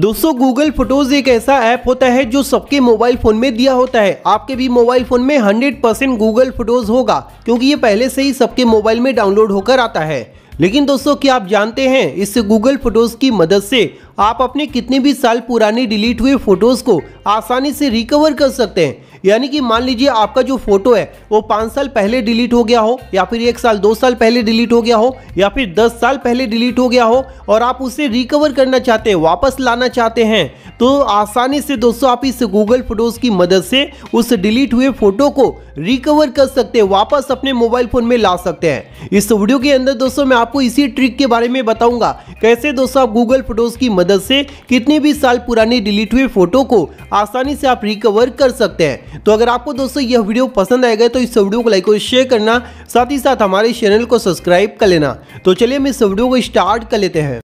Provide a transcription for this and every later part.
दोस्तों Google photos एक ऐसा ऐप होता है जो सबके मोबाइल फोन में दिया होता है आपके भी मोबाइल फोन में 100% गूगल फोटोज होगा क्योंकि ये पहले से ही सबके मोबाइल में डाउनलोड होकर आता है लेकिन दोस्तों क्या आप जानते हैं इस गूगल फोटोज की मदद से आप अपने कितने भी साल पुराने डिलीट हुए फोटोज को आसानी से रिकवर कर सकते हैं यानी कि मान लीजिए आपका जो फोटो है वो पाँच साल पहले डिलीट हो गया हो या फिर एक साल दो साल पहले डिलीट हो गया हो या फिर दस साल पहले डिलीट हो गया हो और आप उसे रिकवर करना चाहते हैं वापस लाना चाहते हैं तो आसानी से दोस्तों आप इस गूगल फोटोज़ की मदद से उस डिलीट हुए फोटो को रिकवर कर सकते हैं वापस अपने मोबाइल फ़ोन में ला सकते हैं इस वीडियो के अंदर दोस्तों मैं आपको इसी ट्रिक के बारे में बताऊंगा कैसे दोस्तों आप गूगल फोटोज़ की मदद से कितने भी साल पुराने डिलीट हुए फोटो को आसानी से आप रिकवर कर सकते हैं तो अगर आपको दोस्तों यह वीडियो पसंद आएगा तो इस वीडियो को लाइक और शेयर करना साथ ही साथ हमारे चैनल को सब्सक्राइब कर लेना तो चलिए हम इस वीडियो को स्टार्ट कर लेते हैं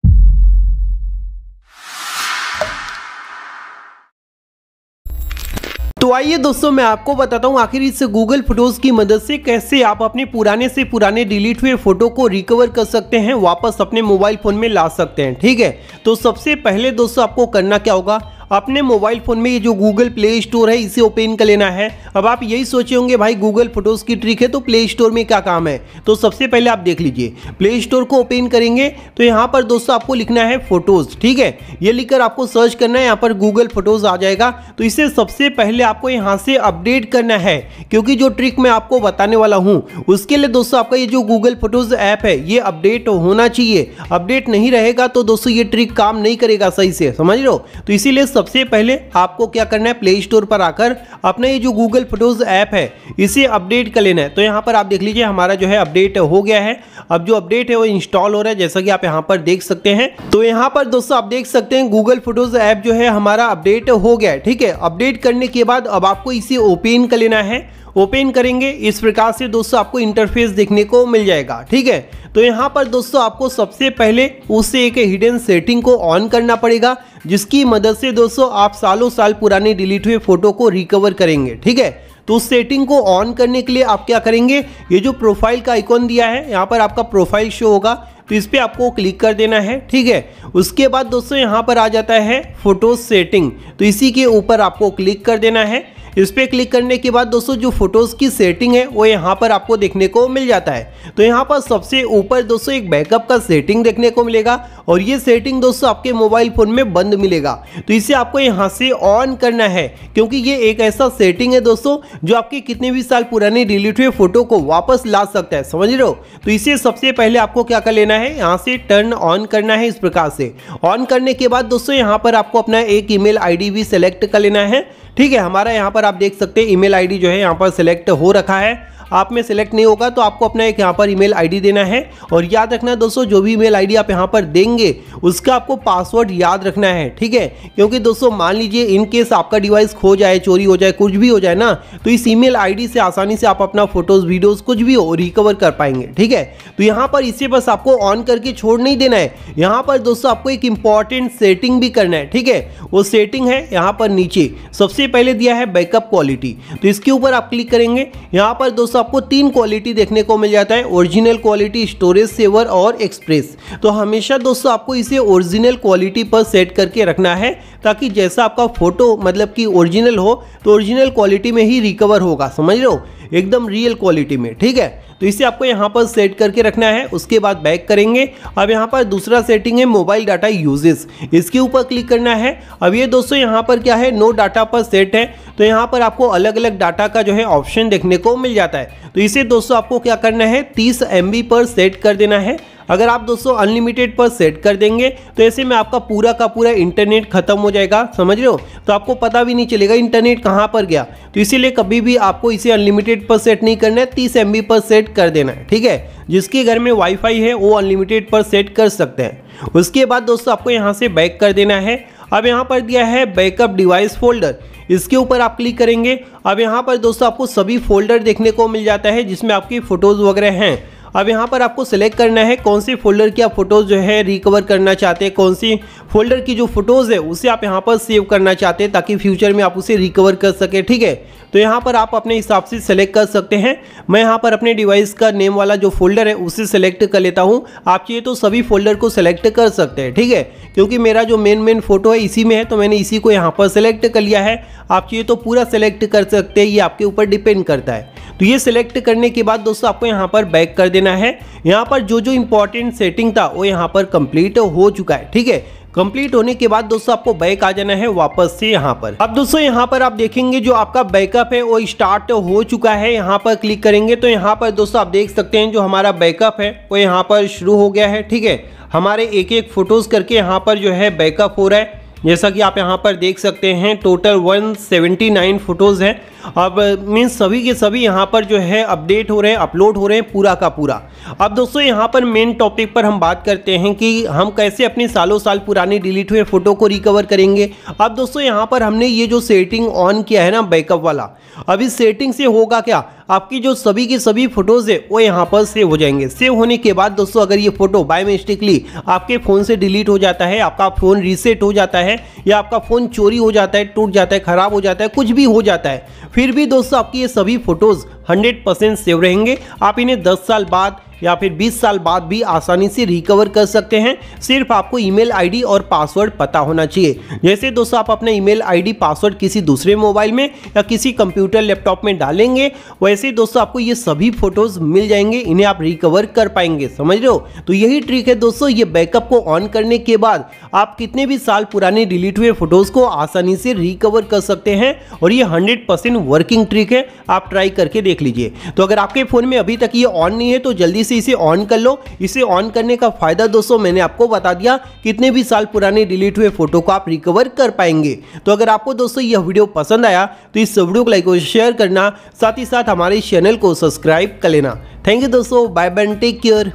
तो आइए दोस्तों मैं आपको बताता हूँ आखिर इस गूगल फोटोज़ की मदद से कैसे आप अपने पुराने से पुराने डिलीट हुए फोटो को रिकवर कर सकते हैं वापस अपने मोबाइल फ़ोन में ला सकते हैं ठीक है तो सबसे पहले दोस्तों आपको करना क्या होगा अपने मोबाइल फ़ोन में ये जो गूगल प्ले स्टोर है इसे ओपन कर लेना है अब आप यही सोचे होंगे भाई गूगल फोटोज़ की ट्रिक है तो प्ले स्टोर में क्या काम है तो सबसे पहले आप देख लीजिए प्ले स्टोर को ओपन करेंगे तो यहाँ पर दोस्तों आपको लिखना है फोटोज़ ठीक है ये लिखकर आपको सर्च करना है यहाँ पर गूगल फोटोज़ आ जाएगा तो इसे सबसे पहले आपको यहाँ से अपडेट करना है क्योंकि जो ट्रिक मैं आपको बताने वाला हूँ उसके लिए दोस्तों आपका ये जो गूगल फोटोज़ ऐप है ये अपडेट होना चाहिए अपडेट नहीं रहेगा तो दोस्तों ये ट्रिक काम नहीं करेगा सही से समझ लो तो इसीलिए सबसे पहले आपको क्या करना है प्ले स्टोर पर आकर अपना ये जो गूगल गूगल फोटोज़ ऐप है इसे अपडेट कर लेना है तो यहाँ पर आप देख लीजिए हमारा जो है अपडेट हो गया है अब जो अपडेट है वो इंस्टॉल हो रहा है जैसा कि आप यहाँ पर देख सकते हैं तो यहाँ पर दोस्तों आप देख सकते हैं गूगल फोटोज़ ऐप जो है हमारा अपडेट हो गया है ठीक है अपडेट करने के बाद अब आपको इसे ओपन कर लेना है ओपन करेंगे इस प्रकार से दोस्तों आपको इंटरफेस देखने को मिल जाएगा ठीक है तो यहाँ पर दोस्तों आपको सबसे पहले उससे एक हिडन सेटिंग को ऑन करना पड़ेगा जिसकी मदद से दोस्तों आप सालों साल पुराने डिलीट हुए फोटो को रिकवर करेंगे ठीक है तो उस सेटिंग को ऑन करने के लिए आप क्या करेंगे ये जो प्रोफाइल का आइकॉन दिया है यहाँ पर आपका प्रोफाइल शो होगा तो इस पर आपको क्लिक कर देना है ठीक है उसके बाद दोस्तों यहाँ पर आ जाता है फोटो सेटिंग तो इसी के ऊपर आपको क्लिक कर देना है इस पर क्लिक करने के बाद दोस्तों जो फोटोज़ की सेटिंग है वो यहाँ पर आपको देखने को मिल जाता है तो यहाँ पर सबसे ऊपर दोस्तों एक बैकअप का सेटिंग देखने को मिलेगा और ये सेटिंग दोस्तों आपके मोबाइल फ़ोन में बंद मिलेगा तो इसे आपको यहाँ से ऑन करना है क्योंकि ये एक ऐसा सेटिंग है दोस्तों जो आपके कितने भी साल पुराने डिलीट हुए फोटो को वापस ला सकता है समझ रहे हो तो इसे सबसे पहले आपको क्या कर लेना है यहाँ से टर्न ऑन करना है इस प्रकार से ऑन करने के बाद दोस्तों यहाँ पर आपको अपना एक ईमेल आईडी भी सेलेक्ट कर लेना है ठीक है हमारा यहाँ पर आप देख सकते हैं ईमेल आईडी जो है यहाँ पर सिलेक्ट हो रखा है आप में सेलेक्ट नहीं होगा तो आपको अपना एक यहाँ पर ईमेल आईडी देना है और याद रखना दोस्तों जो भी ईमेल आईडी आप यहाँ पर देंगे उसका आपको पासवर्ड याद रखना है ठीक है क्योंकि दोस्तों मान लीजिए इनकेस आपका डिवाइस खो जाए चोरी हो जाए कुछ भी हो जाए ना तो इस ई मेल से आसानी से आप अपना फोटोज वीडियोज कुछ भी हो रिकवर कर पाएंगे ठीक है तो यहाँ पर इसे बस आपको ऑन करके छोड़ नहीं देना है यहाँ पर दोस्तों आपको एक इंपॉर्टेंट सेटिंग भी करना है ठीक है वो सेटिंग है यहाँ पर नीचे सबसे पहले दिया है बैकअप क्वालिटी तो इसके ऊपर आप क्लिक करेंगे यहाँ पर दोस्तों दोस्तों आपको तीन क्वालिटी देखने को मिल जाता है ओरिजिनल क्वालिटी स्टोरेज सेवर और एक्सप्रेस तो हमेशा दोस्तों आपको इसे ओरिजिनल क्वालिटी पर सेट करके रखना है ताकि जैसा आपका फ़ोटो मतलब कि ओरिजिनल हो तो ओरिजिनल क्वालिटी में ही रिकवर होगा समझ लो एकदम रियल क्वालिटी में ठीक है तो इसे आपको यहाँ पर सेट करके रखना है उसके बाद बैक करेंगे अब यहाँ पर दूसरा सेटिंग है मोबाइल डाटा यूजेस इसके ऊपर क्लिक करना है अब ये दोस्तों यहाँ पर क्या है नो डाटा पर सेट है तो यहाँ पर आपको अलग अलग डाटा का जो है ऑप्शन देखने को मिल जाता है तो इसे दोस्तों आपको क्या करना है तीस एम पर सेट कर देना है अगर आप दोस्तों अनलिमिटेड पर सेट कर देंगे तो ऐसे में आपका पूरा का पूरा इंटरनेट खत्म हो जाएगा समझ रहे हो तो आपको पता भी नहीं चलेगा इंटरनेट कहाँ पर गया तो इसीलिए कभी भी आपको इसे अनलिमिटेड पर सेट नहीं करना है तीस एम पर सेट कर देना है ठीक है जिसके घर में वाईफाई है वो अनलिमिटेड पर सेट कर सकते हैं उसके बाद दोस्तों आपको यहाँ से बैक कर देना है अब यहाँ पर दिया है बैकअप डिवाइस फोल्डर इसके ऊपर आप क्लिक करेंगे अब यहाँ पर दोस्तों आपको सभी फोल्डर देखने को मिल जाता है जिसमें आपकी फ़ोटोज़ वगैरह हैं अब यहाँ पर आपको सिलेक्ट करना है कौन सी फोल्डर की आप फोटोज़ जो है रिकवर करना चाहते हैं कौन सी फोल्डर की जो फोटोज़ है उसे आप यहाँ पर सेव करना चाहते हैं ताकि फ्यूचर में आप उसे रिकवर कर सकें ठीक है तो यहाँ पर आप अपने हिसाब से सेलेक्ट कर सकते हैं मैं यहाँ पर अपने डिवाइस का नेम वाला जो फोल्डर है उसे सेलेक्ट कर लेता हूँ आप चाहिए तो सभी फोल्डर को सेलेक्ट कर सकते हैं ठीक है क्योंकि मेरा जो मेन मेन फोटो है इसी में है तो मैंने इसी को यहाँ पर सेलेक्ट कर लिया है आप चाहिए तो पूरा सेलेक्ट कर सकते हैं ये आपके ऊपर डिपेंड करता है तो ये सिलेक्ट करने के बाद दोस्तों आपको यहाँ पर बैक कर देना है यहाँ पर जो जो इम्पोर्टेंट सेटिंग था वो यहाँ पर कंप्लीट हो चुका है ठीक है कंप्लीट होने के बाद दोस्तों आपको बैक आ जाना है वापस से यहाँ पर अब दोस्तों यहाँ पर आप देखेंगे जो आपका बैकअप है वो स्टार्ट हो चुका है यहाँ पर क्लिक करेंगे तो यहाँ पर दोस्तों आप देख सकते हैं जो हमारा बैकअप है वो यहाँ पर शुरू हो गया है ठीक है हमारे एक एक फोटोज करके यहाँ पर जो है बैकअप हो रहा है जैसा कि आप यहाँ पर देख सकते हैं टोटल 179 फोटोज़ हैं अब मीन्स सभी के सभी यहाँ पर जो है अपडेट हो रहे हैं अपलोड हो रहे हैं पूरा का पूरा अब दोस्तों यहाँ पर मेन टॉपिक पर हम बात करते हैं कि हम कैसे अपनी सालों साल पुरानी डिलीट हुए फ़ोटो को रिकवर करेंगे अब दोस्तों यहाँ पर हमने ये जो सेटिंग ऑन किया है ना बैकअप वाला अब इस सेटिंग से होगा क्या आपकी जो सभी की सभी फोटोज़ है वो यहाँ पर सेव हो जाएंगे सेव होने के बाद दोस्तों अगर ये फोटो बायोमेस्टिकली आपके फ़ोन से डिलीट हो जाता है आपका फ़ोन रीसेट हो जाता है या आपका फ़ोन चोरी हो जाता है टूट जाता है ख़राब हो जाता है कुछ भी हो जाता है फिर भी दोस्तों आपकी ये सभी फ़ोटोज़ हंड्रेड परसेंट सेव रहेंगे आप इन्हें दस साल बाद या फिर 20 साल बाद भी आसानी से रिकवर कर सकते हैं सिर्फ आपको ईमेल आईडी और पासवर्ड पता होना चाहिए जैसे दोस्तों आप अपना ईमेल आईडी पासवर्ड किसी दूसरे मोबाइल में या किसी कंप्यूटर लैपटॉप में डालेंगे वैसे दोस्तों आपको ये सभी फोटोज मिल जाएंगे इन्हें आप रिकवर कर पाएंगे समझ रहे हो तो यही ट्रिक है दोस्तों ये बैकअप को ऑन करने के बाद आप कितने भी साल पुराने डिलीट हुए फोटोज को आसानी से रिकवर कर सकते हैं और ये हंड्रेड वर्किंग ट्रिक है आप ट्राई करके देख लीजिए तो अगर आपके फोन में अभी तक ये ऑन नहीं है तो जल्दी से इसे ऑन कर लो इसे ऑन करने का फ़ायदा दोस्तों मैंने आपको बता दिया कितने भी साल पुराने डिलीट हुए फोटो को आप रिकवर कर पाएंगे तो अगर आपको दोस्तों यह वीडियो पसंद आया तो इस वीडियो को लाइक और शेयर करना साथ ही साथ हमारे चैनल को सब्सक्राइब कर लेना थैंक यू दोस्तों बाय बाय टेक केयर